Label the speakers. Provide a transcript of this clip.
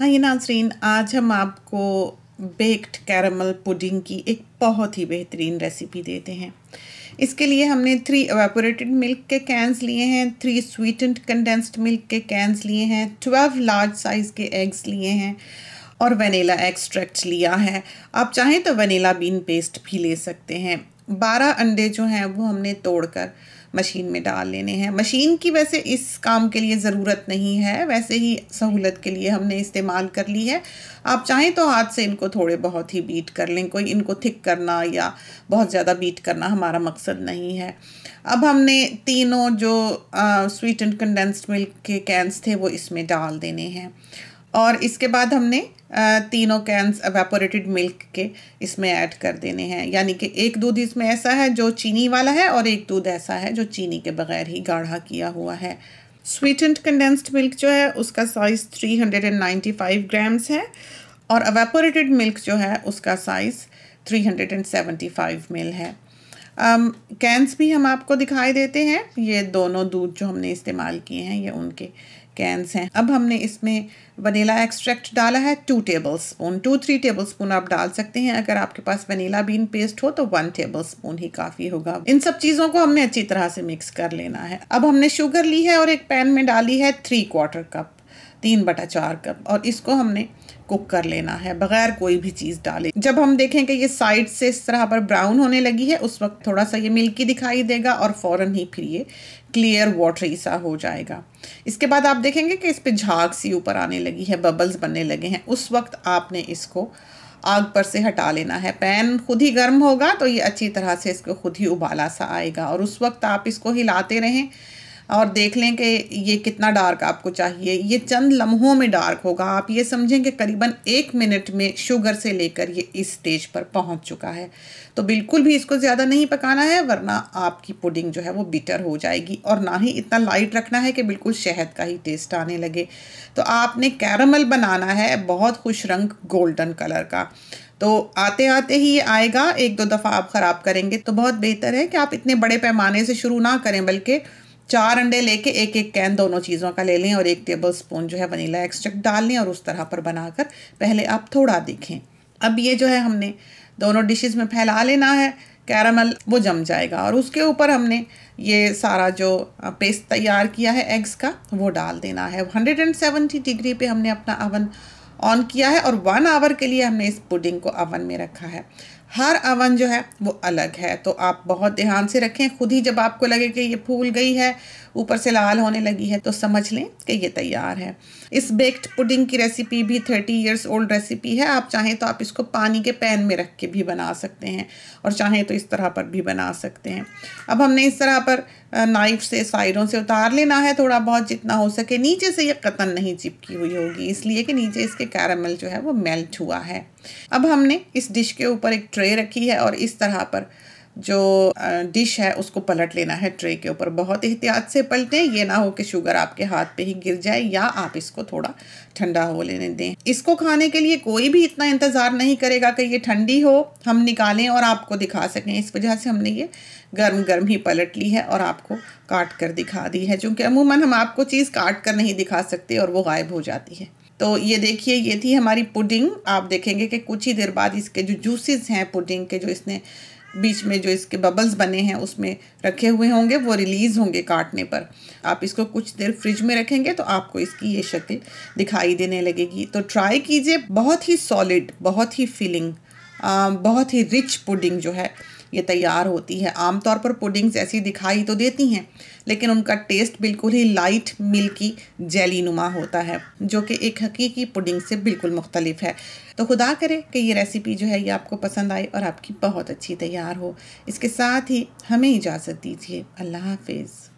Speaker 1: हाँ ये नाजरीन आज हम आपको बेक्ड कैरमल पुडिंग की एक बहुत ही बेहतरीन रेसिपी देते हैं इसके लिए हमने थ्री एवेपोरेटेड मिल्क के कैंस लिए हैं थ्री स्वीटेंड कंडेंस्ड मिल्क के कैंस लिए हैं ट्वेल्व लार्ज साइज़ के एग्स लिए हैं और वनीला एक्सट्रैक्ट लिया है आप चाहें तो वनीला बीन पेस्ट भी ले सकते हैं बारह अंडे जो हैं वो हमने तोड़कर मशीन में डाल लेने हैं मशीन की वैसे इस काम के लिए ज़रूरत नहीं है वैसे ही सहूलत के लिए हमने इस्तेमाल कर ली है आप चाहें तो हाथ से इनको थोड़े बहुत ही बीट कर लें कोई इनको थिक करना या बहुत ज़्यादा बीट करना हमारा मकसद नहीं है अब हमने तीनों जो स्वीट एंड कंडेंस्ड मिल्क के कैंस थे वो इसमें डाल देने हैं और इसके बाद हमने तीनों कैंस अवेपोरेटेड मिल्क के इसमें ऐड कर देने हैं यानी कि एक दूध इसमें ऐसा है जो चीनी वाला है और एक दूध ऐसा है जो चीनी के बगैर ही गाढ़ा किया हुआ है स्वीटेंड कंडेंस्ड मिल्क जो है उसका साइज़ 395 ग्राम्स है और अवेपोरेटेड मिल्क जो है उसका साइज़ 375 मिल है कैंस um, भी हम आपको दिखाई देते हैं ये दोनों दूध जो हमने इस्तेमाल किए हैं ये उनके कैंस हैं अब हमने इसमें वनीला एक्सट्रैक्ट डाला है two tablespoon two three tablespoon आप डाल सकते हैं अगर आपके पास वनीला बीन पेस्ट हो तो वन टेबल स्पून ही काफ़ी होगा इन सब चीज़ों को हमने अच्छी तरह से मिक्स कर लेना है अब हमने शुगर ली है और एक पैन में डाली है थ्री क्वार्टर कप तीन बटा चार कप और इसको हमने कुक कर लेना है बगैर कोई भी चीज़ डाले जब हम देखें कि ये साइड से इस तरह पर ब्राउन होने लगी है उस वक्त थोड़ा सा ये मिल्की दिखाई देगा और फ़ौर ही फिर ये क्लियर वाटरी सा हो जाएगा इसके बाद आप देखेंगे कि इस पर झाग सी ऊपर आने लगी है बबल्स बनने लगे हैं उस वक्त आपने इसको आग पर से हटा लेना है पैन खुद ही गर्म होगा तो ये अच्छी तरह से इसको खुद ही उबाला सा आएगा और उस वक्त आप इसको हिलाते रहें और देख लें कि ये कितना डार्क आपको चाहिए ये चंद लम्हों में डार्क होगा आप ये समझें कि करीबन एक मिनट में शुगर से लेकर ये इस स्टेज पर पहुंच चुका है तो बिल्कुल भी इसको ज़्यादा नहीं पकाना है वरना आपकी पुडिंग जो है वो बिटर हो जाएगी और ना ही इतना लाइट रखना है कि बिल्कुल शहद का ही टेस्ट आने लगे तो आपने कैरमल बनाना है बहुत खुश रंग गोल्डन कलर का तो आते आते ही ये आएगा एक दो दफ़ा आप ख़राब करेंगे तो बहुत बेहतर है कि आप इतने बड़े पैमाने से शुरू ना करें बल्कि चार अंडे लेके एक एक कैन दोनों चीज़ों का ले लें और एक टेबल स्पून जो है वनीला एक्सट्रैक्ट डाल लें और उस तरह पर बनाकर पहले आप थोड़ा देखें अब ये जो है हमने दोनों डिशेस में फैला लेना है कैरामल वो जम जाएगा और उसके ऊपर हमने ये सारा जो पेस्ट तैयार किया है एग्स का वो डाल देना है हंड्रेड डिग्री पर हमने अपना अवन ऑन किया है और वन आवर के लिए हमने इस पुडिंग को अवन में रखा है हर अवन जो है वो अलग है तो आप बहुत ध्यान से रखें खुद ही जब आपको लगे कि ये फूल गई है ऊपर से लाल होने लगी है तो समझ लें कि ये तैयार है इस बेक्ड पुडिंग की रेसिपी भी थर्टी इयर्स ओल्ड रेसिपी है आप चाहें तो आप इसको पानी के पैन में रख के भी बना सकते हैं और चाहें तो इस तरह पर भी बना सकते हैं अब हमने इस तरह पर नाइफ से साइडों से उतार लेना है थोड़ा बहुत जितना हो सके नीचे से ये कतन नहीं चिपकी हुई होगी इसलिए कि नीचे इसके कैरामल जो है वो मेल्ट हुआ है अब हमने इस डिश के ऊपर एक ट्रे रखी है और इस तरह पर जो डिश है उसको पलट लेना है ट्रे के ऊपर बहुत एहतियात से पलटें ये ना हो कि शुगर आपके हाथ पे ही गिर जाए या आप इसको थोड़ा ठंडा हो लेने दें इसको खाने के लिए कोई भी इतना इंतज़ार नहीं करेगा कि ये ठंडी हो हम निकालें और आपको दिखा सकें इस वजह से हमने ये गर्म गर्म ही पलट ली है और आपको काट कर दिखा दी है चूँकि अमूमन हम आपको चीज़ काट कर नहीं दिखा सकते और वो गायब हो जाती है तो ये देखिए ये थी हमारी पुडिंग आप देखेंगे कि कुछ ही देर बाद इसके जो जूसेस हैं पुडिंग के जो इसने बीच में जो इसके बबल्स बने हैं उसमें रखे हुए होंगे वो रिलीज़ होंगे काटने पर आप इसको कुछ देर फ्रिज में रखेंगे तो आपको इसकी ये शक्ल दिखाई देने लगेगी तो ट्राई कीजिए बहुत ही सॉलिड बहुत ही फीलिंग बहुत ही रिच पुडिंग जो है ये तैयार होती है आमतौर पर पुडिंग्स ऐसी दिखाई तो देती हैं लेकिन उनका टेस्ट बिल्कुल ही लाइट मिल्की जेली नुमा होता है जो कि एक हकीकी पुडिंग से बिल्कुल मुख्तलिफ है तो खुदा करे कि ये रेसिपी जो है ये आपको पसंद आए और आपकी बहुत अच्छी तैयार हो इसके साथ ही हमें इजाज़त दीजिए अल्लाह हाफिज़